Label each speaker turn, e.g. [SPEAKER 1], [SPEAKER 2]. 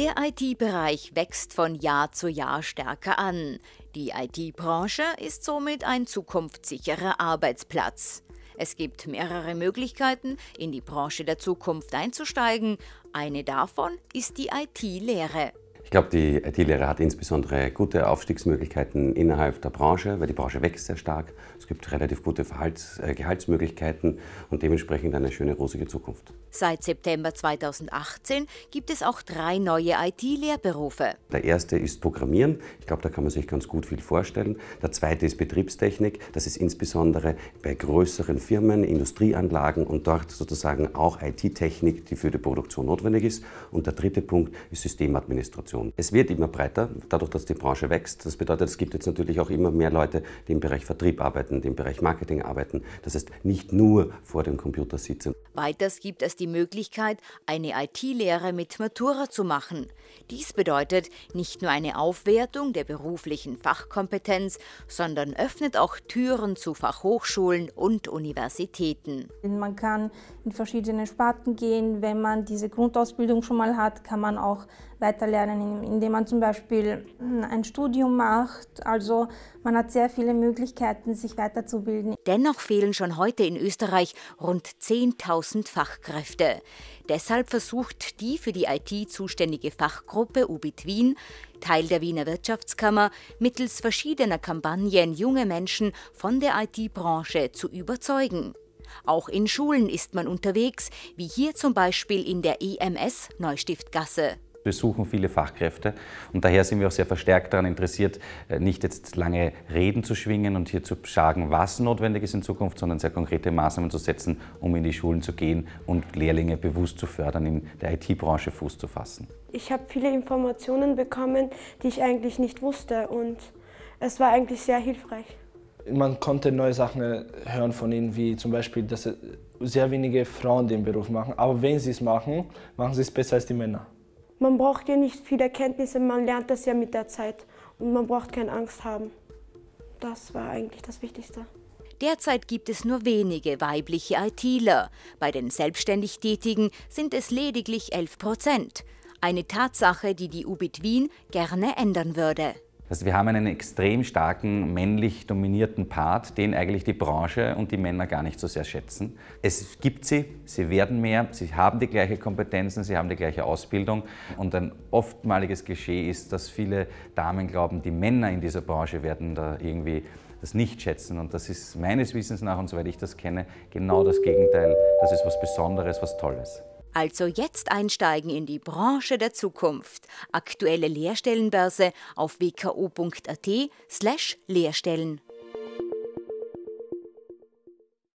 [SPEAKER 1] Der IT-Bereich wächst von Jahr zu Jahr stärker an. Die IT-Branche ist somit ein zukunftssicherer Arbeitsplatz. Es gibt mehrere Möglichkeiten, in die Branche der Zukunft einzusteigen. Eine davon ist die IT-Lehre.
[SPEAKER 2] Ich glaube, die IT-Lehre hat insbesondere gute Aufstiegsmöglichkeiten innerhalb der Branche, weil die Branche wächst sehr stark. Es gibt relativ gute Verhalts äh, Gehaltsmöglichkeiten und dementsprechend eine schöne rosige Zukunft.
[SPEAKER 1] Seit September 2018 gibt es auch drei neue IT-Lehrberufe.
[SPEAKER 2] Der erste ist Programmieren. Ich glaube, da kann man sich ganz gut viel vorstellen. Der zweite ist Betriebstechnik. Das ist insbesondere bei größeren Firmen, Industrieanlagen und dort sozusagen auch IT-Technik, die für die Produktion notwendig ist. Und der dritte Punkt ist Systemadministration. Kommunikation. Es wird immer breiter, dadurch, dass die Branche wächst. Das bedeutet, es gibt jetzt natürlich auch immer mehr Leute, die im Bereich Vertrieb arbeiten, die im Bereich Marketing arbeiten. Das heißt, nicht nur vor dem Computer sitzen.
[SPEAKER 1] Weiters gibt es die Möglichkeit, eine IT-Lehre mit Matura zu machen. Dies bedeutet nicht nur eine Aufwertung der beruflichen Fachkompetenz, sondern öffnet auch Türen zu Fachhochschulen und Universitäten. Man kann in verschiedene Sparten gehen. Wenn man diese Grundausbildung schon mal hat, kann man auch weiterlernen, indem man zum Beispiel hm, ein Studium macht. Also man hat sehr viele Möglichkeiten, sich weiterzubilden. Dennoch fehlen schon heute in Österreich rund 10.000 Fachkräfte. Deshalb versucht die für die IT zuständige Fachgruppe UBIT Wien, Teil der Wiener Wirtschaftskammer, mittels verschiedener Kampagnen junge Menschen von der IT-Branche zu überzeugen. Auch in Schulen ist man unterwegs, wie hier zum Beispiel in der EMS Neustiftgasse
[SPEAKER 3] besuchen viele Fachkräfte. Und daher sind wir auch sehr verstärkt daran interessiert, äh, nicht jetzt lange Reden zu schwingen und hier zu sagen, was notwendig ist in Zukunft, sondern sehr konkrete Maßnahmen zu setzen, um in die Schulen zu gehen und Lehrlinge bewusst zu fördern, in der IT-Branche Fuß zu fassen.
[SPEAKER 4] Ich habe viele Informationen bekommen, die ich eigentlich nicht wusste und es war eigentlich sehr hilfreich.
[SPEAKER 3] Man konnte neue
[SPEAKER 4] Sachen äh, hören von ihnen, wie zum Beispiel, dass äh, sehr wenige Frauen den Beruf machen. Aber wenn sie es machen, machen sie es besser als die Männer. Man braucht ja nicht viele Erkenntnisse, man lernt das ja mit der Zeit und man braucht keine Angst haben. Das war eigentlich das Wichtigste.
[SPEAKER 1] Derzeit gibt es nur wenige weibliche ITler. Bei den selbstständig Tätigen sind es lediglich 11 Prozent. Eine Tatsache, die die UBIT Wien gerne ändern würde.
[SPEAKER 3] Also wir haben einen extrem starken männlich dominierten Part, den eigentlich die Branche und die Männer gar nicht so sehr schätzen. Es gibt sie, sie werden mehr, sie haben die gleiche Kompetenzen, sie haben die gleiche Ausbildung. Und ein oftmaliges Geschehen ist, dass viele Damen glauben, die Männer in dieser Branche werden da irgendwie das nicht schätzen. Und das ist meines Wissens nach und soweit ich das kenne, genau das Gegenteil. Das ist was Besonderes, was Tolles.
[SPEAKER 1] Also jetzt einsteigen in die Branche der Zukunft. Aktuelle Lehrstellenbörse auf wko.at slash Lehrstellen.